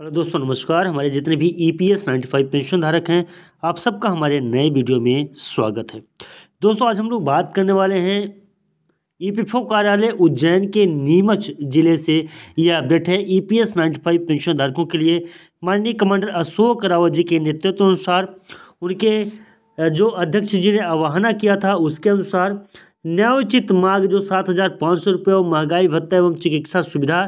hello दोस्तों नमस्कार हमारे जितने भी E e P S ninety five pension धारक हैं आप सबका हमारे नए वीडियो में स्वागत है दोस्तों आज हम लोग बात करने वाले हैं ई पी एफ ओ कार्यालय उज्जैन के नीमच जिले से यह अपडेट है E e P S ninety five pension धारकों के लिए माननीय कमांडर अशोक रावत जी के नेतृत्व अनुसार उनके जो अध्यक्ष जी ने आवाहना किया था उसके अनुसार न्यायोचित मांग जो सात हज़ार पाँच सौ रुपये और महंगाई भत्ता एवं चिकित्सा सुविधा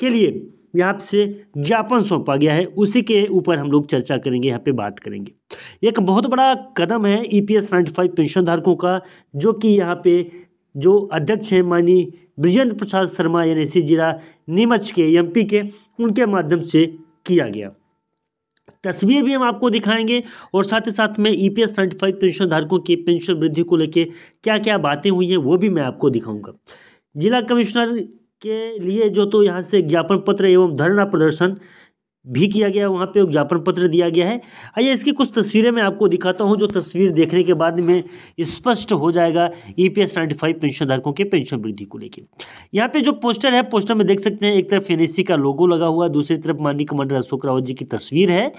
के लिए यहाँ से ज्ञापन सौंपा गया है उसी के ऊपर हम लोग चर्चा करेंगे यहाँ पे बात करेंगे एक बहुत बड़ा कदम है E e P S ninety five pension धारकों का जो कि यहाँ पे जो अध्यक्ष हैं मानी ब्रिजेंद्र प्रसाद शर्मा यानी सी जिला नीमच के एमपी के उनके माध्यम से किया गया तस्वीर भी हम आपको दिखाएंगे और साथ ही साथ में E e P S ninety five pension धारकों की पेंशन वृद्धि को लेकर क्या क्या बातें हुई हैं वो भी मैं आपको दिखाऊंगा जिला कमिश्नर के लिए जो तो यहाँ से ज्ञापन पत्र एवं धरना प्रदर्शन भी किया गया वहाँ पे ज्ञापन पत्र दिया गया है आइए इसकी कुछ तस्वीरें मैं आपको दिखाता हूँ जो तस्वीर देखने के बाद में स्पष्ट हो जाएगा E P S ninety five पेंशनधारकों के पेंशन वृद्धि को लेकर यहाँ पे जो पोस्टर है पोस्टर में देख सकते हैं एक तरफ एन का लोगो लगा हुआ है दूसरी तरफ माननीय कमांडर अशोक रावत जी की तस्वीर है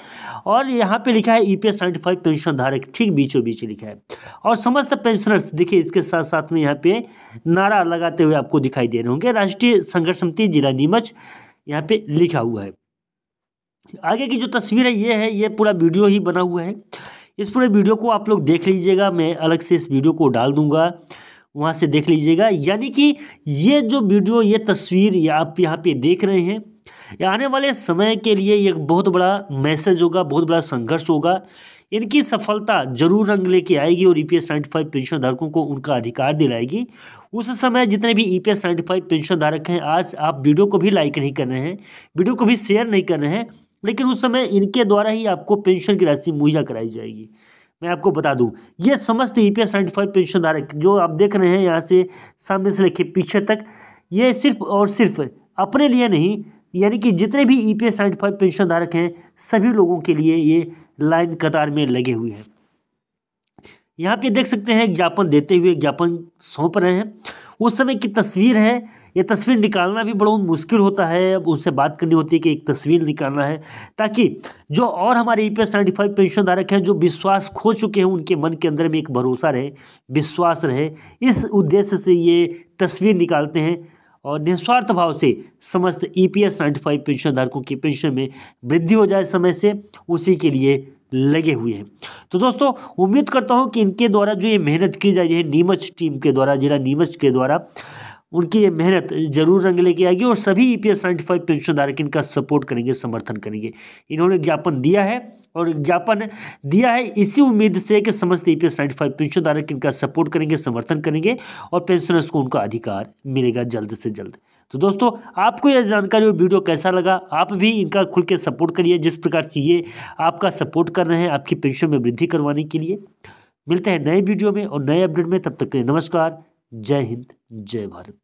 और यहाँ पे लिखा है ई पी एस नाइन्टी ठीक बीचों बीच लिखा है और समस्त पेंशनर्स देखिए इसके साथ साथ में यहाँ पे नारा लगाते हुए आपको दिखाई दे रहे होंगे राष्ट्रीय संघर्ष समिति जिला नीमच यहाँ पे लिखा हुआ है आगे की जो तस्वीर है ये है ये पूरा वीडियो ही बना हुआ है इस पूरे वीडियो को आप लोग देख लीजिएगा मैं अलग से इस वीडियो को डाल दूंगा वहाँ से देख लीजिएगा यानी कि ये जो वीडियो ये तस्वीर ये आप यहाँ पे देख रहे हैं आने वाले समय के लिए एक बहुत बड़ा मैसेज होगा बहुत बड़ा संघर्ष होगा इनकी सफलता जरूर रंग लेके आएगी और ई पी एस पेंशन धारकों को उनका अधिकार दिलाएगी उस समय जितने भी E P S ninety five pension धारक हैं आज आप वीडियो को भी लाइक नहीं कर रहे हैं वीडियो को भी शेयर नहीं कर रहे हैं लेकिन उस समय इनके द्वारा ही आपको पेंशन की राशि मुहैया कराई जाएगी मैं आपको बता दूं ये समस्त E P S ninety pension धारक जो आप देख रहे हैं यहाँ से सामने से लेके पीछे तक ये सिर्फ और सिर्फ अपने लिए नहीं यानी कि जितने भी E P S ninety five pension धारक हैं सभी लोगों के लिए ये लाइन कतार में लगे हुए हैं यहाँ पे देख सकते हैं ज्ञापन देते हुए ज्ञापन सौंप रहे हैं उस समय की तस्वीर है ये तस्वीर निकालना भी बड़ा मुश्किल होता है अब उनसे बात करनी होती है कि एक तस्वीर निकालना है ताकि जो और हमारे E P S ninety five pension धारक हैं जो विश्वास खो चुके हैं उनके मन के अंदर में एक भरोसा रहे विश्वास रहे इस उद्देश्य से ये तस्वीर निकालते हैं और निस्वार्थ भाव से समस्त E P S ninety five pension धारकों की पेंशन में वृद्धि हो जाए समय से उसी के लिए लगे हुए हैं तो दोस्तों उम्मीद करता हूँ कि इनके द्वारा जो ये मेहनत की जा रही है नीमच टीम के द्वारा जिला नीमच के द्वारा उनकी ये मेहनत जरूर रंग लेके आएगी और सभी E P S ninety five पेंशनधारक इनका सपोर्ट करेंगे समर्थन करेंगे इन्होंने ज्ञापन दिया है और ज्ञापन दिया है इसी उम्मीद से कि समस्त E P S ninety five पेंशनधारक इनका सपोर्ट करेंगे समर्थन करेंगे और पेंशनर्स को उनका अधिकार मिलेगा जल्द से जल्द तो दोस्तों आपको यह जानकारी और वीडियो कैसा लगा आप भी इनका खुल के सपोर्ट करिए जिस प्रकार से ये आपका सपोर्ट कर रहे हैं आपकी पेंशन में वृद्धि करवाने के लिए मिलते हैं नए वीडियो में और नए अपडेट में तब तक के लिए नमस्कार जय हिंद जय भारत